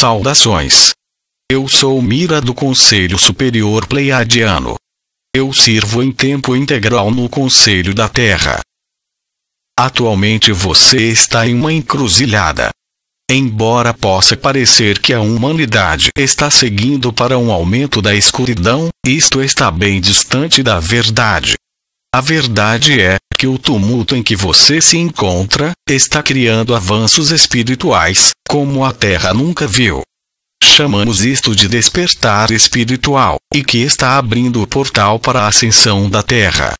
Saudações. Eu sou Mira do Conselho Superior Pleiadiano. Eu sirvo em tempo integral no Conselho da Terra. Atualmente você está em uma encruzilhada. Embora possa parecer que a humanidade está seguindo para um aumento da escuridão, isto está bem distante da verdade. A verdade é que o tumulto em que você se encontra está criando avanços espirituais, como a Terra nunca viu. Chamamos isto de despertar espiritual, e que está abrindo o portal para a ascensão da Terra.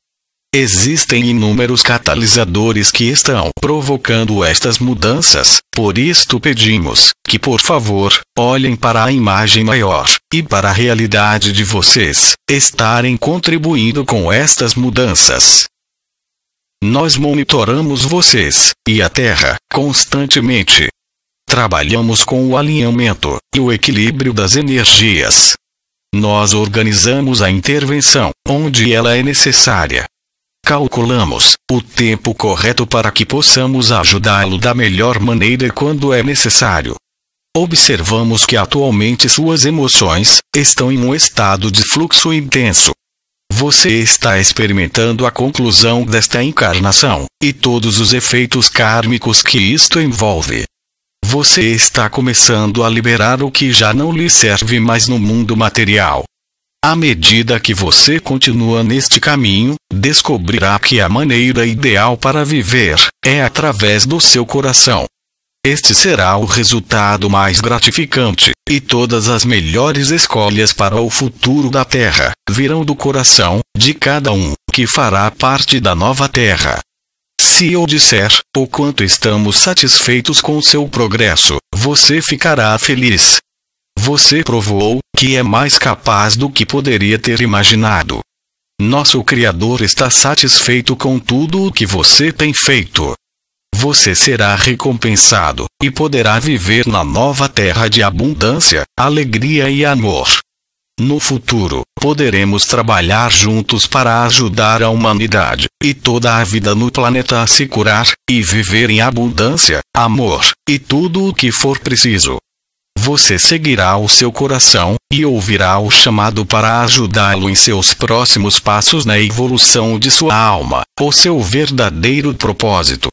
Existem inúmeros catalisadores que estão provocando estas mudanças, por isto pedimos que, por favor, olhem para a imagem maior e para a realidade de vocês estarem contribuindo com estas mudanças. Nós monitoramos vocês e a Terra constantemente. Trabalhamos com o alinhamento e o equilíbrio das energias. Nós organizamos a intervenção onde ela é necessária. Calculamos o tempo correto para que possamos ajudá-lo da melhor maneira quando é necessário. Observamos que atualmente suas emoções estão em um estado de fluxo intenso você está experimentando a conclusão desta encarnação, e todos os efeitos kármicos que isto envolve. Você está começando a liberar o que já não lhe serve mais no mundo material. À medida que você continua neste caminho, descobrirá que a maneira ideal para viver é através do seu coração. Este será o resultado mais gratificante e todas as melhores escolhas para o futuro da Terra virão do coração de cada um que fará parte da nova Terra. Se eu disser o quanto estamos satisfeitos com seu progresso, você ficará feliz. Você provou que é mais capaz do que poderia ter imaginado. Nosso Criador está satisfeito com tudo o que você tem feito você será recompensado e poderá viver na nova terra de abundância, alegria e amor. No futuro, poderemos trabalhar juntos para ajudar a humanidade e toda a vida no planeta a se curar e viver em abundância, amor e tudo o que for preciso. Você seguirá o seu coração e ouvirá o chamado para ajudá-lo em seus próximos passos na evolução de sua alma, o seu verdadeiro propósito.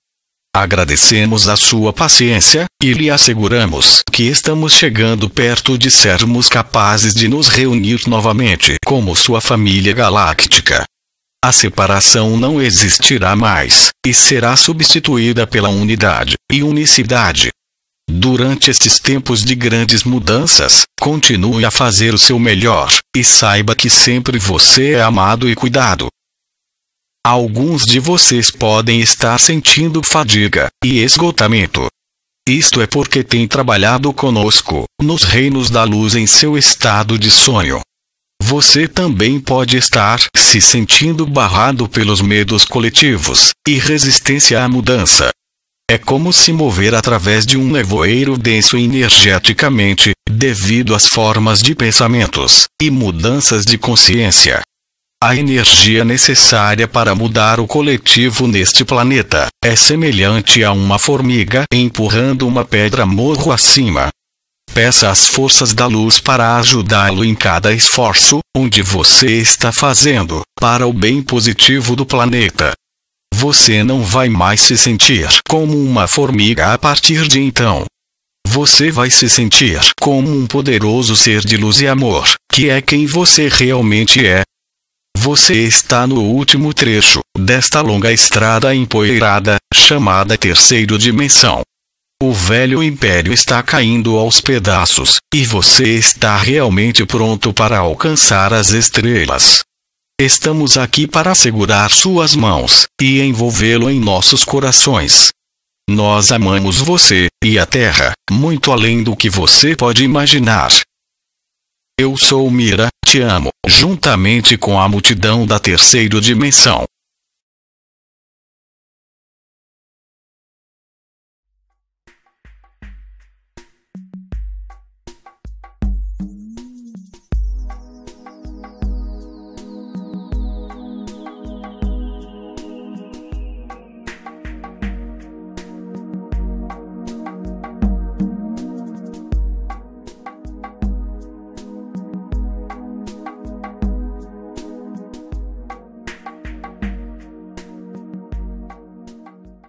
Agradecemos a sua paciência, e lhe asseguramos que estamos chegando perto de sermos capazes de nos reunir novamente como sua família galáctica. A separação não existirá mais, e será substituída pela unidade e unicidade. Durante estes tempos de grandes mudanças, continue a fazer o seu melhor, e saiba que sempre você é amado e cuidado. Alguns de vocês podem estar sentindo fadiga e esgotamento. Isto é porque têm trabalhado conosco, nos reinos da luz em seu estado de sonho. Você também pode estar se sentindo barrado pelos medos coletivos e resistência à mudança. É como se mover através de um nevoeiro denso energeticamente, devido às formas de pensamentos e mudanças de consciência a energia necessária para mudar o coletivo neste planeta é semelhante a uma formiga empurrando uma pedra morro acima. Peça às forças da luz para ajudá-lo em cada esforço, onde você está fazendo, para o bem positivo do planeta. Você não vai mais se sentir como uma formiga a partir de então. Você vai se sentir como um poderoso ser de luz e amor, que é quem você realmente é, você está no último trecho desta longa estrada empoeirada, chamada Terceira Dimensão. O velho império está caindo aos pedaços, e você está realmente pronto para alcançar as estrelas. Estamos aqui para segurar suas mãos e envolvê-lo em nossos corações. Nós amamos você e a Terra, muito além do que você pode imaginar, eu sou Mira, te amo, juntamente com a multidão da terceira dimensão.